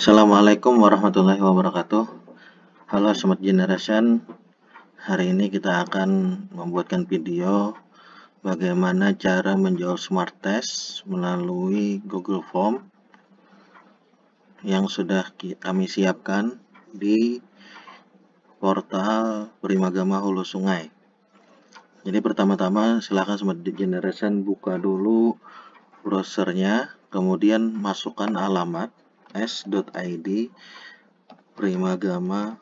Assalamualaikum warahmatullahi wabarakatuh Halo Smart Generation Hari ini kita akan membuatkan video Bagaimana cara menjawab smart test melalui Google Form Yang sudah kami siapkan di portal Primagama Hulu Sungai Jadi pertama-tama silahkan Smart Generation buka dulu browsernya kemudian masukkan alamat s.id primagama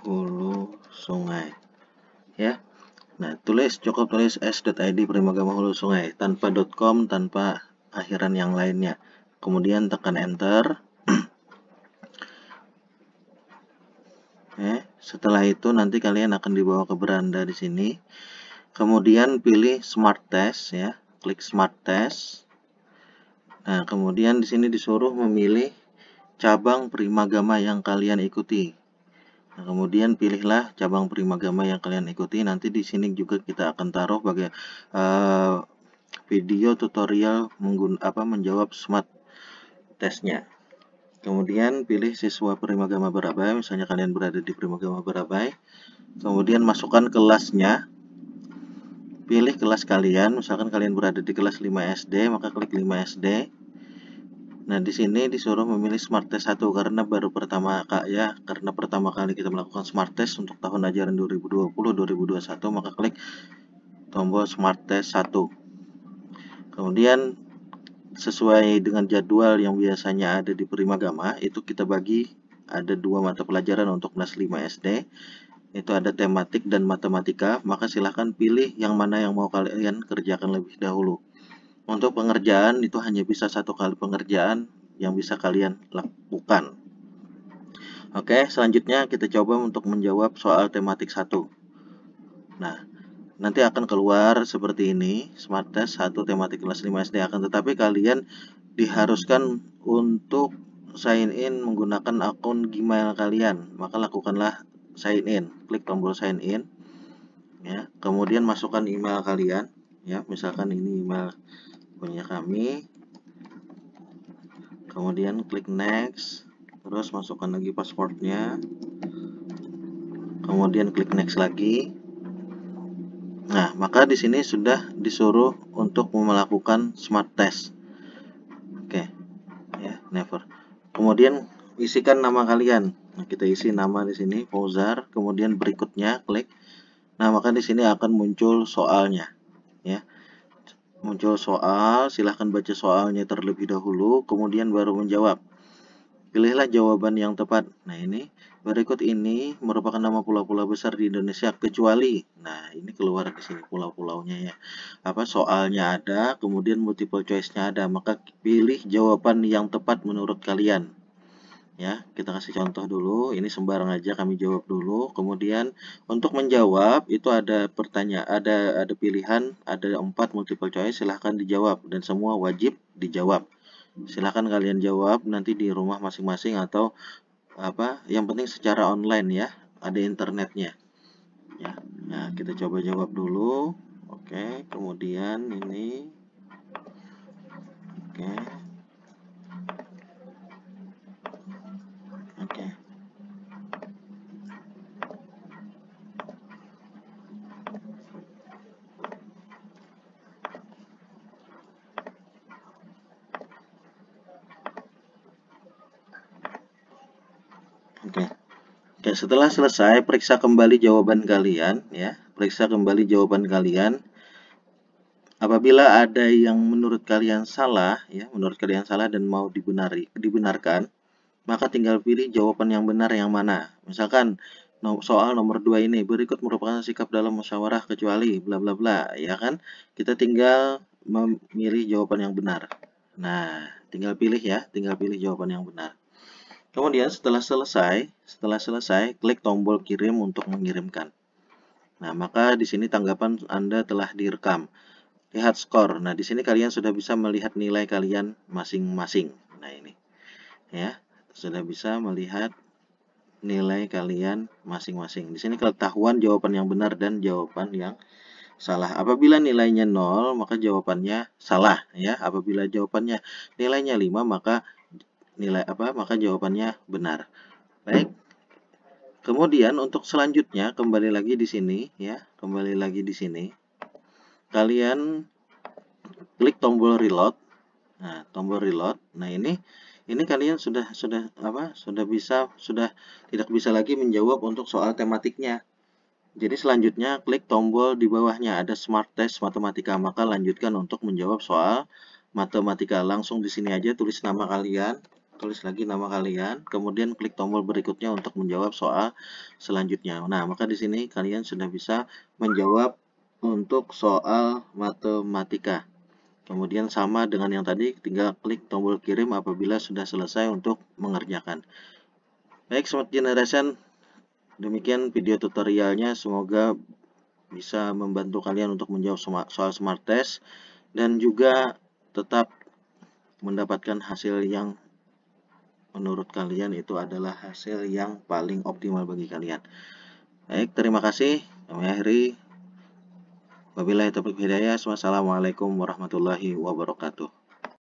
hulu sungai ya nah tulis cukup tulis s.id primagama hulu sungai tanpa .com tanpa akhiran yang lainnya kemudian tekan enter ya, setelah itu nanti kalian akan dibawa ke beranda di sini kemudian pilih smart test ya klik smart test Nah, kemudian di sini disuruh memilih cabang primagama yang kalian ikuti. Nah, kemudian pilihlah cabang primagama yang kalian ikuti. Nanti di sini juga kita akan taruh bagi uh, eh, video tutorial menggun apa menjawab smart testnya. Kemudian pilih siswa primagama berapa misalnya kalian berada di primagama berapa Kemudian masukkan kelasnya pilih kelas kalian misalkan kalian berada di kelas 5 SD maka klik 5 SD nah di sini disuruh memilih smart test 1 karena baru pertama kak ya karena pertama kali kita melakukan smart test untuk tahun ajaran 2020 2021 maka klik tombol smart test 1 kemudian sesuai dengan jadwal yang biasanya ada di Primagama itu kita bagi ada dua mata pelajaran untuk kelas 5 SD itu ada tematik dan matematika, maka silahkan pilih yang mana yang mau kalian kerjakan lebih dahulu. Untuk pengerjaan itu hanya bisa satu kali pengerjaan yang bisa kalian lakukan. Oke, selanjutnya kita coba untuk menjawab soal tematik satu Nah, nanti akan keluar seperti ini, smart test 1 tematik kelas 5 SD akan tetapi kalian diharuskan untuk sign in menggunakan akun Gmail kalian. Maka lakukanlah sign in klik tombol sign in ya kemudian masukkan email kalian ya misalkan ini email punya kami kemudian klik next terus masukkan lagi passwordnya kemudian klik next lagi nah maka di sini sudah disuruh untuk melakukan smart test oke okay. ya yeah, never kemudian isikan nama kalian. Nah, kita isi nama di sini Fauzar, kemudian berikutnya klik. Nah, maka di sini akan muncul soalnya, ya. Muncul soal, silahkan baca soalnya terlebih dahulu, kemudian baru menjawab. Pilihlah jawaban yang tepat. Nah, ini berikut ini merupakan nama pulau-pulau besar di Indonesia kecuali. Nah, ini keluar di sini pulau-pulaunya ya. Apa soalnya ada, kemudian multiple choice-nya ada, maka pilih jawaban yang tepat menurut kalian ya kita kasih contoh dulu ini sembarang aja kami jawab dulu kemudian untuk menjawab itu ada pertanyaan ada ada pilihan ada empat multiple choice silahkan dijawab dan semua wajib dijawab silahkan kalian jawab nanti di rumah masing-masing atau apa yang penting secara online ya ada internetnya ya nah kita coba jawab dulu oke kemudian ini Oke, setelah selesai periksa kembali jawaban kalian ya. Periksa kembali jawaban kalian. Apabila ada yang menurut kalian salah ya, menurut kalian salah dan mau dibenari, dibenarkan, maka tinggal pilih jawaban yang benar yang mana. Misalkan soal nomor 2 ini berikut merupakan sikap dalam musyawarah kecuali bla bla bla ya kan kita tinggal memilih jawaban yang benar nah tinggal pilih ya tinggal pilih jawaban yang benar Kemudian setelah selesai, setelah selesai klik tombol kirim untuk mengirimkan. Nah, maka di sini tanggapan Anda telah direkam. Lihat skor. Nah, di sini kalian sudah bisa melihat nilai kalian masing-masing. Nah, ini. Ya, sudah bisa melihat nilai kalian masing-masing. Di sini ketahuan jawaban yang benar dan jawaban yang salah. Apabila nilainya 0, maka jawabannya salah ya. Apabila jawabannya nilainya 5, maka nilai apa maka jawabannya benar. Baik. Kemudian untuk selanjutnya kembali lagi di sini ya, kembali lagi di sini. Kalian klik tombol reload. Nah, tombol reload. Nah, ini ini kalian sudah sudah apa? Sudah bisa sudah tidak bisa lagi menjawab untuk soal tematiknya. Jadi selanjutnya klik tombol di bawahnya ada Smart Test Matematika, maka lanjutkan untuk menjawab soal matematika. Langsung di sini aja tulis nama kalian, tulis lagi nama kalian, kemudian klik tombol berikutnya untuk menjawab soal selanjutnya. Nah, maka di sini kalian sudah bisa menjawab untuk soal matematika. Kemudian sama dengan yang tadi, tinggal klik tombol kirim apabila sudah selesai untuk mengerjakan. Baik, Smart Generation, demikian video tutorialnya. Semoga bisa membantu kalian untuk menjawab soal smart test dan juga tetap mendapatkan hasil yang menurut kalian itu adalah hasil yang paling optimal bagi kalian. Baik, terima kasih. Kami akhiri. Wabillahi taufiq hidayah. Wassalamualaikum warahmatullahi wabarakatuh.